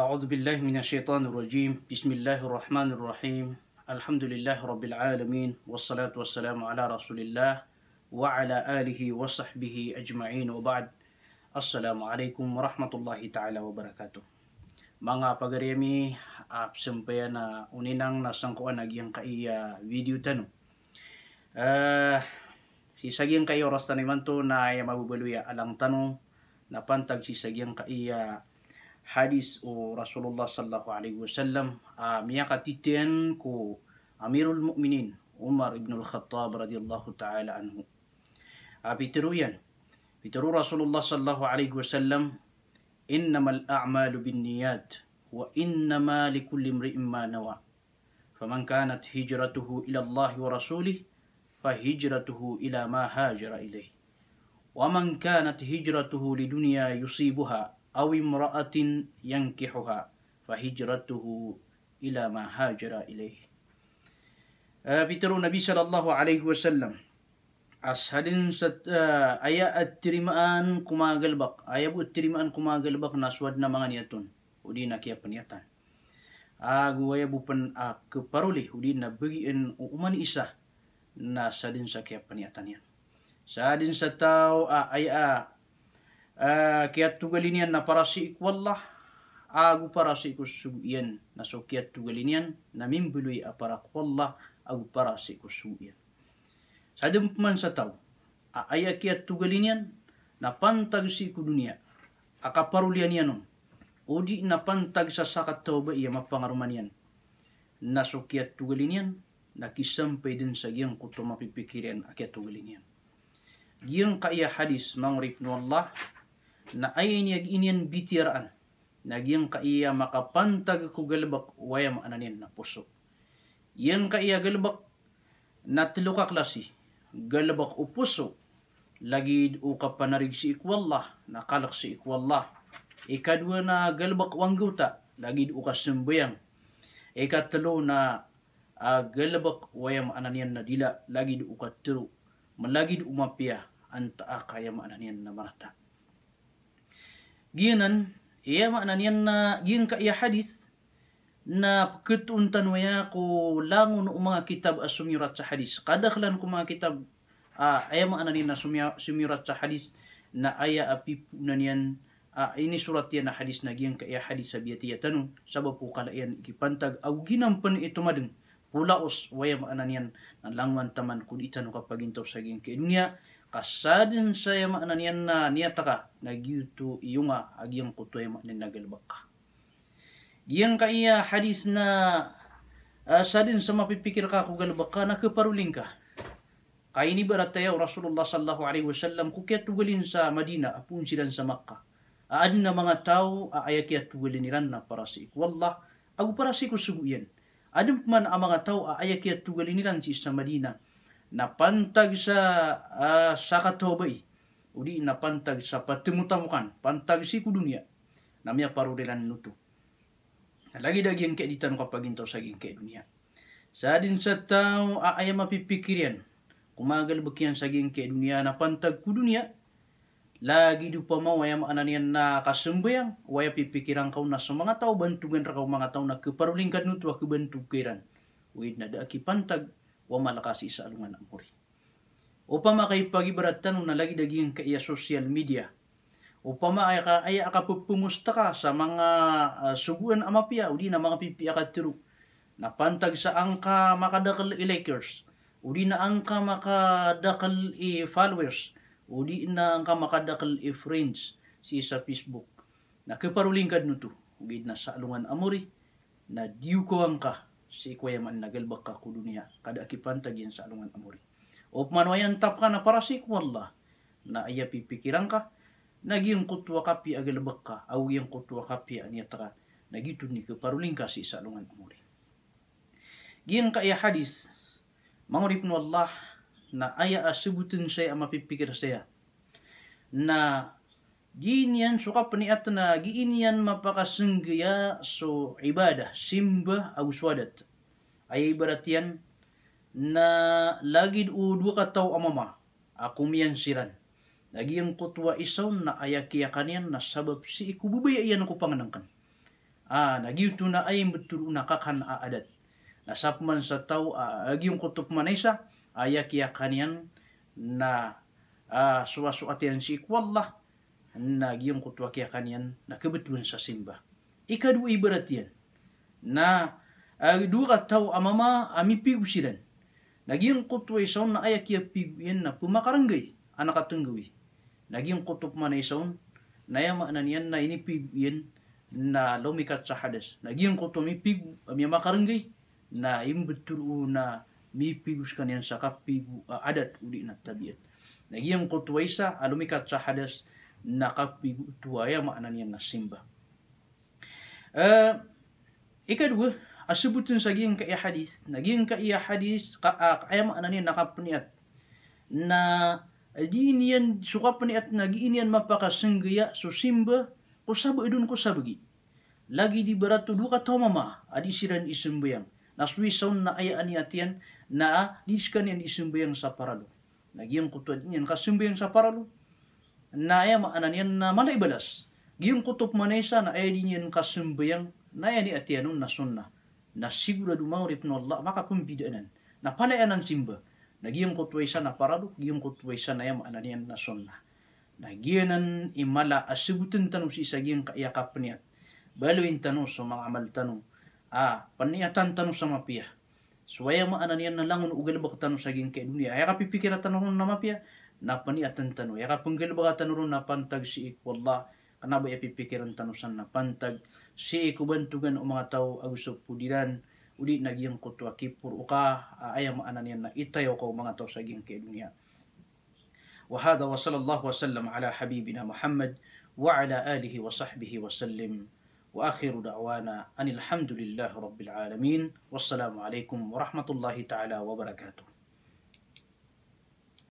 أعوذ بالله من الشيطان الرجيم بسم الله الرحمن الرحيم الحمد لله رب العالمين والصلاة والسلام على رسول الله وعلى آله وصحبه أجمعين وبعد السلام عليكم ورحمة الله تعالى وبركاته mga pagaremi ap sampaya na uninang nasangkuan na nagyang kaiya video tanong uh, eh, si sagiyang kayo oras taniman to na ay mabubaluya alang tanong napantag sisagyang kaiya حديث رسول الله صلى الله عليه وسلم آه، ميقا تيتين كو أمير المؤمنين عمر بن الخطاب رضي الله تعالى عنه آه، بترويان بترو رسول الله صلى الله عليه وسلم إنما الأعمال بالنيات وإنما لكل امرئ ما نوى فمن كانت هجرته إلى الله ورسوله فهجرته إلى ما هاجر إليه ومن كانت هجرته لدنيا يصيبها أو امرأة ينكحها فهجرته إلى ما هاجر إليه بترو Nabi Shallallahu Alaihi Wasallam ashalin sat uh, aya at tirimaan kumagalbak aya bu tirimaan kumagalbak naswad na mga niyatun udi na kaya paniyatan agu aya bu pan uh, keparuli udi na bagian uman isa na sadin sa kaya paniyatan yan sadin sa tao uh, aya Ah, kiat tugalinian na parasik wallah agu parasikus su'yan tugalinian kiyattugaliniyan namimbului aparak wallah agu parasikus su'yan sadumpuman sa ah, kiat tugalinian na pantag si ku a ah, kaparulian yanon odi pantag sa sakat tauba iya mapangaruman yan naso na nakisampay din sa giyang kuto mapipikiran akiattugaliniyan giyang kaya hadis mangrip no na ay niyag inyan bitiraan nagyang kaiya makapantag ko galbak wayam ananin na puso yan kaiya galbak na tilo ka galbak o puso lagid o kapanarig si na nakalak si ikwallah ikadwa na galbak wangguta lagid o kasimbayang ikatlo na uh, galbak wayam ananian na dila lagid o katro malagid umapia ang taa kaya maananian na mata ginan iya maknanya na gin ka iya hadis na ketuntan waya langun langun mga kitab as sumirat sa hadis kadaklan ko mga kitab uh, makna maknanya na sumirat sa hadis na aya api nanyan uh, ini surat yan na hadis na gin ka iya hadis sa tanu, tanong sabab ko kalaan ikipantag au ginampan ito madeng hulaos waya ananian na langwan taman kun itan ka pagintop sa gingke niya kasadin saya yama na niya taka nagyuto iyunga agyang kutoy ma ni nagalbak ka yang kaiya hadis na uh, sadin sa mapipikir ka kung galbak ka nakaparuling ka kaini baratayaw Rasulullah sallallahu alaihi wasallam kukiat tugalin sa Madina apun silan sa Makkah aad na mga tao aayaki at tugalin niran na para si Wallah ako para si kusuguyan adumman ang mga tao aaya kaya tugali nilang si sa Madina napantag sa uh, sa katobay udi napantag sa patimutamukan pantag si kudunia namanya parudelan nutu lagi dagi yang kaya ditanu kapag intaw sa kaya dunia sa din sa tao aaya mapipikirian kumagal bakian sa kaya dunia napantag kudunia Lagi do pa mo wayam ananian na kasumbayang, waya pipikiran kau na sa mga tao bantugan ra kau mga tao na kaparuling kadno to aku bantukiran. Uid na da pantag wa malakas isa alungan ang kuri. Upama kay pagibaratan na lagi daging kaya social media. Upama ay ka ay ka sa mga uh, eh, suguan amapia udi na mga pipi akatiro. Napantag sa angka makadakal i-likers. Udi na angka makadakal i-followers Uli na ang kamakadakal i-friends siya sa Facebook. Nakiparuling kad no to. Ugid na sa alungan amuri na diw ko ang ka si kuyaman nagalbak ka ko dunia kada akipantag yan sa alungan amuri. O manoyan tap ka na para si Allah na iya pipikiran ka nagiyang kutwa kapi agalbak ka aw yang kutwa kapi aniyata ka nagitud ni kaparuling ka si sa alungan amuri. Giyan ka iya hadis Mangurip no Allah na aya asibutin siya ang mapipikir siya. Na ginian so kapaniat na giinian mapakasenggaya so ibadah simba aguswadat. Ay ibaratian na lagid o dua kataw amama akumian siran. Lagi ang kutwa isaw na ayakiyakanian na sabab si ikububaya iyan ako panganangkan. Ah, nagiuto na ay matuluna kakan aadat. Nasap sa tao, ah, agiyong kutup man isa, ayaki akanian na uh, suwa suatian si kwallah na giyam kutwa akanian na kebetulan sa simba ikadu ibaratian na uh, dura tau amama amipi usiran nagiyam kutuwa isaon na ayak yapibuyan na pumakaranggay anak atunggawi nagiyam kutuwa mana isaon na yamaknan yan na inipibuyan na lomikat sa hadas kutuwa kutwa mipig amyamakarangay na imbetul na mi pigu kan sakap pigu ah, adat udi na tabiat nagi yang kutwaisa alumi kat sahadas nakapigu tuaya maknan yang nasimba uh, eh, ikadwa asebutin sagi yang kaya hadis nagi yang kaya hadis ah, kaya maknan yang niat na di inian suka peniat nagi inian mapaka senggaya susimba kusaba idun kusabagi lagi di beratu dua kata mama adi siran isembayang naswisawn na aya ani atian na diskan yang isimbayang sa paralo. Nagiyang kutod niyan kasimbayang sa paralo. Na aya maananian na malay balas. Giyong kutup manaysa na aya yang kasimbayang na aya ni nasonna, na sunnah. Na sigura maurip no Allah makakumbidanan. Na palayanan simba. Nagiyang kutway sa na paralo. Giyong kutway sa na aya maananian na sunnah. Nagiyanan imala asibutin tanong si isagiyang kaya niya. Baluin tanong sa mga amal tanong. ah ಆ ಪನ್ನಿಯತನ್ ತನು ಸಮಪಿಯ ಸ್ವಯಂ ಅನನಿಯನ್ನ langun ugal bagtanu saging kay dunia ay kapipikiratan ron namapiya napani atantanu ay kapunggal bagatan na pantag si wallah kana ba ipipikiran tanu na pantag si kubantugan o mga tao agusop pudiran uli nagiyang kutwa kipur uka ayam ah, ananiyan na itayo ko mga tao saging kay dunia وهذا وصلى الله وسلم على حبيبنا محمد وعلى آله وصحبه وسلم وآخر دعوانا أن الحمد لله رب العالمين والسلام عليكم ورحمة الله تعالى وبركاته